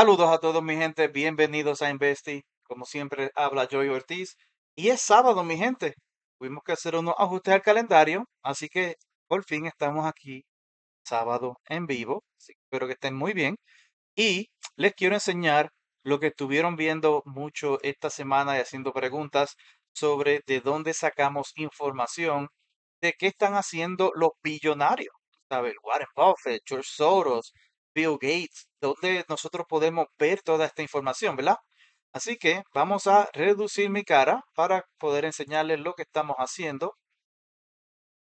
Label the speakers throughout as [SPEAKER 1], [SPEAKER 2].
[SPEAKER 1] Saludos a todos mi gente, bienvenidos a Investi. Como siempre habla Joy Ortiz. Y es sábado mi gente. Tuvimos que hacer unos ajustes al calendario, así que por fin estamos aquí sábado en vivo. espero que estén muy bien. Y les quiero enseñar lo que estuvieron viendo mucho esta semana y haciendo preguntas sobre de dónde sacamos información de qué están haciendo los billonarios. ¿sabes? Warren Buffett, George Soros, Bill Gates, donde nosotros podemos ver toda esta información, ¿verdad? Así que vamos a reducir mi cara para poder enseñarles lo que estamos haciendo.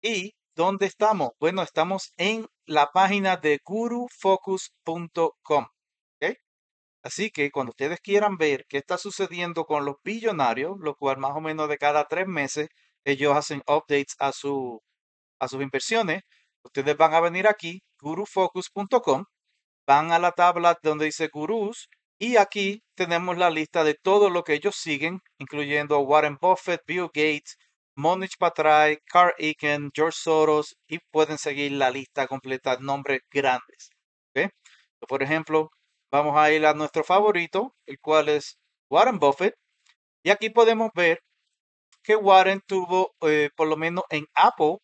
[SPEAKER 1] ¿Y dónde estamos? Bueno, estamos en la página de gurufocus.com. Así que cuando ustedes quieran ver qué está sucediendo con los billonarios, lo cual más o menos de cada tres meses ellos hacen updates a, su, a sus inversiones, ustedes van a venir aquí, gurufocus.com, van a la tabla donde dice gurús y aquí tenemos la lista de todo lo que ellos siguen, incluyendo Warren Buffett, Bill Gates, Monich Patrai, Carl Icahn, George Soros y pueden seguir la lista completa, de nombres grandes. Por ejemplo, vamos a ir a nuestro favorito, el cual es Warren Buffett. Y aquí podemos ver que Warren tuvo, eh, por lo menos en Apple,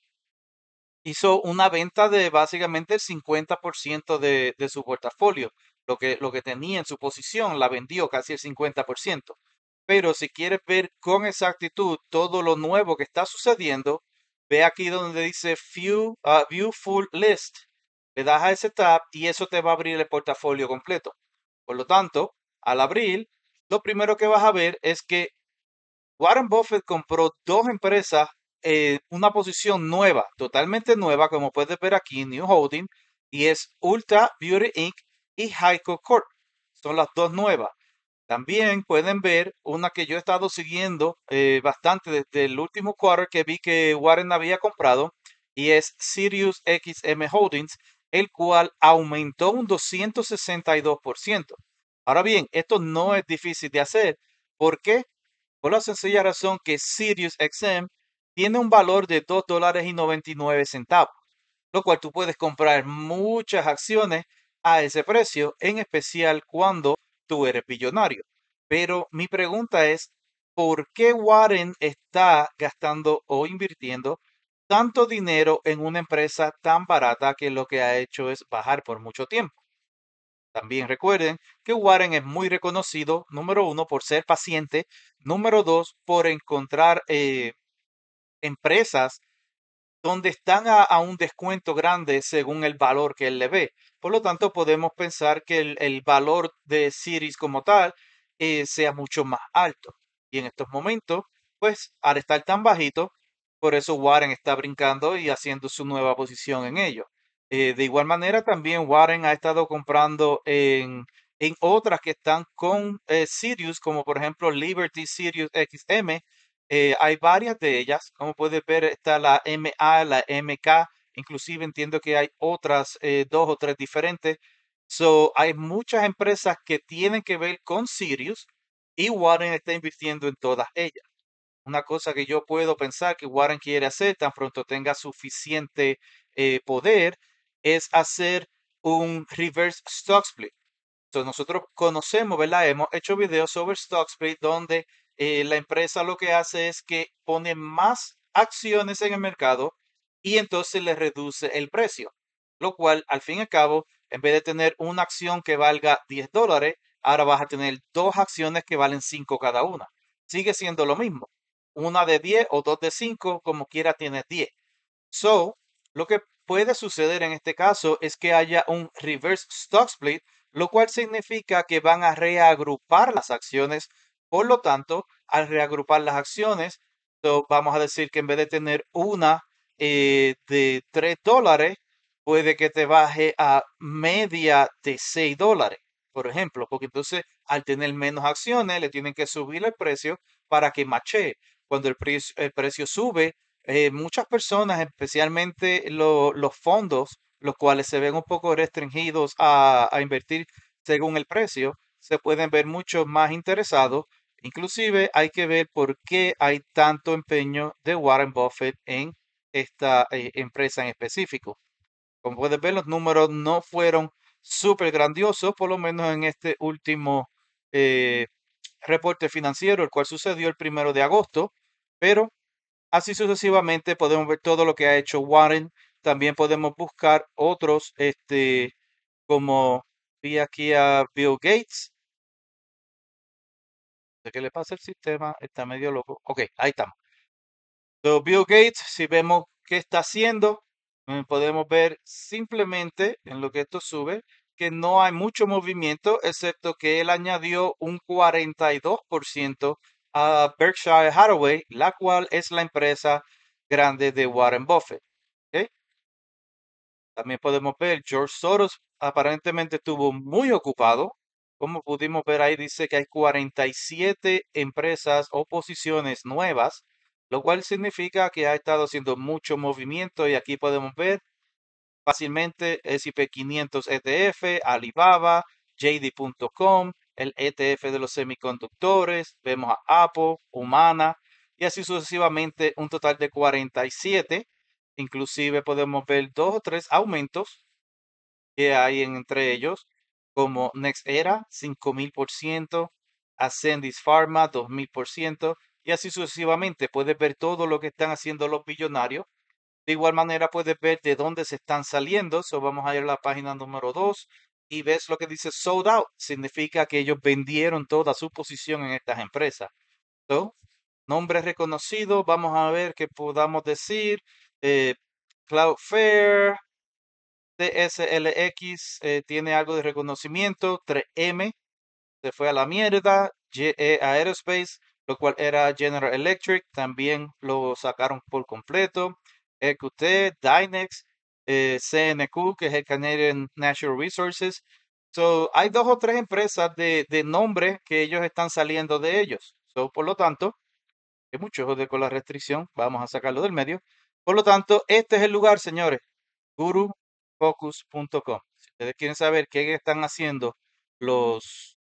[SPEAKER 1] hizo una venta de básicamente el 50% de, su portafolio. Lo que, lo que tenía en su posición la vendió casi el 50%. Pero si quieres ver con exactitud todo lo nuevo que está sucediendo, ve aquí donde dice View, ah, view Full List. Le das a ese tab y eso te va a abrir el portafolio completo. Por lo tanto, al abrir, lo primero que vas a ver es que Warren Buffett compró dos empresas eh, una posición nueva, totalmente nueva, como puedes ver aquí, New Holding, y es Ultra Beauty Inc. y Heiko Corp. Son las dos nuevas. También pueden ver una que yo he estado siguiendo eh, bastante desde el último quarter que vi que Warren había comprado y es Sirius XM Holdings, el cual aumentó un 262%. Ahora bien, esto no es difícil de hacer. ¿Por qué? Por la sencilla razón que Sirius XM tiene un valor de $2.99, dólares y 99 centavos, lo cual tú puedes comprar muchas acciones a ese precio, en especial cuando tú eres billonario. Pero mi pregunta es, ¿por qué Warren está gastando o invirtiendo tanto dinero en una empresa tan barata que lo que ha hecho es bajar por mucho tiempo? También recuerden que Warren es muy reconocido, número uno, por ser paciente, número dos, por encontrar eh, empresas donde están a, un descuento grande según el valor que él le ve. Por lo tanto, podemos pensar que el, valor de Sirius como tal eh, sea mucho más alto. Y en estos momentos, pues al estar tan bajito, por eso Warren está brincando y haciendo su nueva posición en ello. Eh, de igual manera, también Warren ha estado comprando en, en otras que están con eh, Sirius, como por ejemplo Liberty Sirius XM, eh, hay varias de ellas, como puedes ver está la MA, la MK, inclusive entiendo que hay otras eh, dos o tres diferentes. So, hay muchas empresas que tienen que ver con Sirius y Warren está invirtiendo en todas ellas. Una cosa que yo puedo pensar que Warren quiere hacer tan pronto tenga suficiente eh, poder es hacer un reverse stock split. Entonces nosotros conocemos, ¿verdad? Hemos hecho videos sobre stock split donde eh, la empresa lo que hace es que pone más acciones en el mercado y entonces le reduce el precio, lo cual al fin y al cabo, en vez de tener una acción que valga 10 dólares, ahora vas a tener dos acciones que valen 5 cada una. Sigue siendo lo mismo. Una de 10 o dos de 5, como quiera tienes 10. So, lo que puede suceder en este caso es que haya un reverse stock split, lo cual significa que van a reagrupar las acciones. Por lo tanto, al reagrupar las acciones. vamos a decir que en vez de tener una eh, de 3 dólares, puede que te baje a media de 6 dólares, por ejemplo, porque entonces al tener menos acciones le tienen que subir el precio para que mache. Cuando el, precio sube, eh, muchas personas, especialmente los fondos, los cuales se ven un poco restringidos a invertir según el precio, se pueden ver mucho más interesados Inclusive hay que ver por qué hay tanto empeño de Warren Buffett en esta eh, empresa en específico. Como puedes ver, los números no fueron súper grandiosos, por lo menos en este último eh, reporte financiero, el cual sucedió el primero de agosto, pero así sucesivamente podemos ver todo lo que ha hecho Warren. También podemos buscar otros, este, como vi aquí a Bill Gates, qué le pasa el sistema, está medio loco. Ok, ahí estamos. Bill Gates, si vemos qué está haciendo, mm, podemos ver simplemente en lo que esto sube que no hay mucho movimiento, excepto que él añadió un 42% a Berkshire Hathaway, la cual es la empresa grande de Warren Buffett. ¿okay? También podemos ver, George Soros aparentemente estuvo muy ocupado, como pudimos ver ahí, dice que hay 47 empresas o posiciones nuevas, lo cual significa que ha estado haciendo mucho movimiento y aquí podemos ver fácilmente S&P 500 ETF, Alibaba, JD.com, el ETF de los semiconductores, vemos a Apple, Humana y así sucesivamente un total de 47. Inclusive podemos ver dos o tres aumentos que hay entre ellos como Next Era, 5000%, Ascendis Pharma, 2000%, y así sucesivamente. Puedes ver todo lo que están haciendo los billonarios. De igual manera, puedes ver de dónde se están saliendo. So, vamos a ir a la página número 2 y ves lo que dice sold out. Significa que ellos vendieron toda su posición en estas empresas. So, nombre reconocido, vamos a ver qué podamos decir. Eh, Cloud Fair. SLX, eh, tiene algo de reconocimiento, 3M se fue a la mierda, GE Aerospace, lo cual era General Electric, también lo sacaron por completo, EQT, Dynex, eh, CNQ, que es el Canadian Natural Resources. So, hay dos o tres empresas de, nombre que ellos están saliendo de ellos. So, por lo tanto, que mucho de con la restricción, vamos a sacarlo del medio. Por lo tanto, este es el lugar, señores. Guru focus.com. Si ustedes quieren saber qué están haciendo los,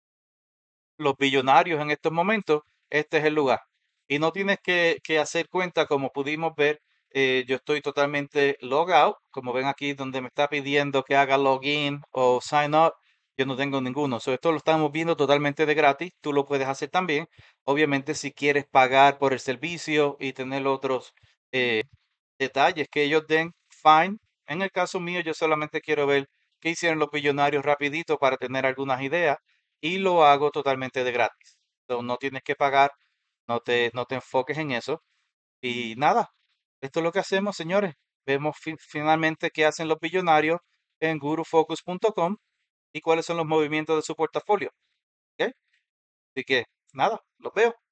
[SPEAKER 1] los billonarios en estos momentos, este es el lugar. Y no tienes que, hacer cuenta, como pudimos ver, eh, yo estoy totalmente out. Como ven aquí, donde me está pidiendo que haga login o sign up, yo no tengo ninguno. So, esto lo estamos viendo totalmente de gratis. Tú lo puedes hacer también. Obviamente, si quieres pagar por el servicio y tener otros eh, detalles que ellos den, fine. En el caso mío, yo solamente quiero ver qué hicieron los billonarios rapidito para tener algunas ideas y lo hago totalmente de gratis. Entonces, no tienes que pagar, no te, no te enfoques en eso. Y nada, esto es lo que hacemos, señores. Vemos finalmente qué hacen los billonarios en gurufocus.com y cuáles son los movimientos de su portafolio. Así que nada, los veo.